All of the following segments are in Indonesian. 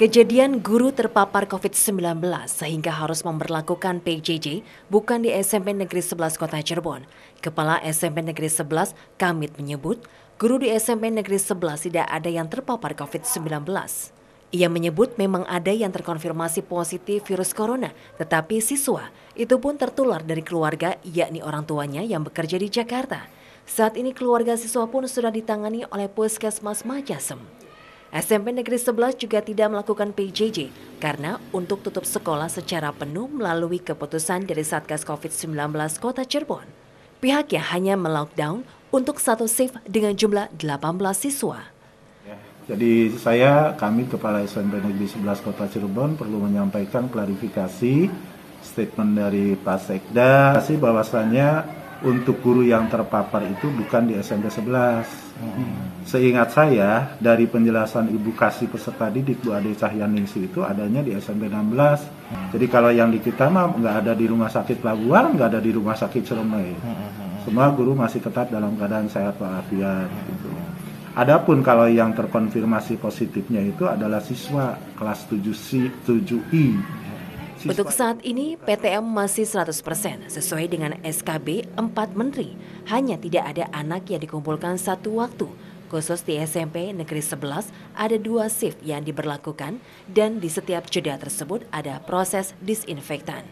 Kejadian guru terpapar COVID-19 sehingga harus memperlakukan PJJ bukan di SMP Negeri 11 Kota Cirebon. Kepala SMP Negeri 11, Kamit menyebut, guru di SMP Negeri 11 tidak ada yang terpapar COVID-19. Ia menyebut memang ada yang terkonfirmasi positif virus corona, tetapi siswa itu pun tertular dari keluarga yakni orang tuanya yang bekerja di Jakarta. Saat ini keluarga siswa pun sudah ditangani oleh Puskesmas Majasem. SMP Negeri 11 juga tidak melakukan PJJ karena untuk tutup sekolah secara penuh melalui keputusan dari Satgas COVID-19 Kota Cirebon. Pihaknya hanya melockdown untuk satu shift dengan jumlah 18 siswa. Ya, jadi saya, kami Kepala SMP Negeri 11 Kota Cirebon perlu menyampaikan klarifikasi statement dari Pak Sekda bahwasannya untuk guru yang terpapar itu bukan di SMP 11. Hmm. Seingat saya dari penjelasan Ibu Kasih peserta didik Bu Ade Cahyaningsi itu adanya di SMP 16. Hmm. Jadi kalau yang di kita mah nggak ada di rumah sakit Labuan nggak ada di rumah sakit Ciremai. Hmm. Semua guru masih tetap dalam keadaan sehat walafiat gitu. Adapun kalau yang terkonfirmasi positifnya itu adalah siswa kelas 7C, 7I untuk saat ini, PTM masih 100% sesuai dengan SKB 4 Menteri. Hanya tidak ada anak yang dikumpulkan satu waktu. Khusus di SMP Negeri 11 ada dua shift yang diberlakukan dan di setiap jeda tersebut ada proses disinfektan.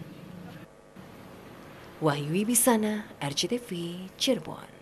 Wahyu Wibisana, RCTV, Cirebon.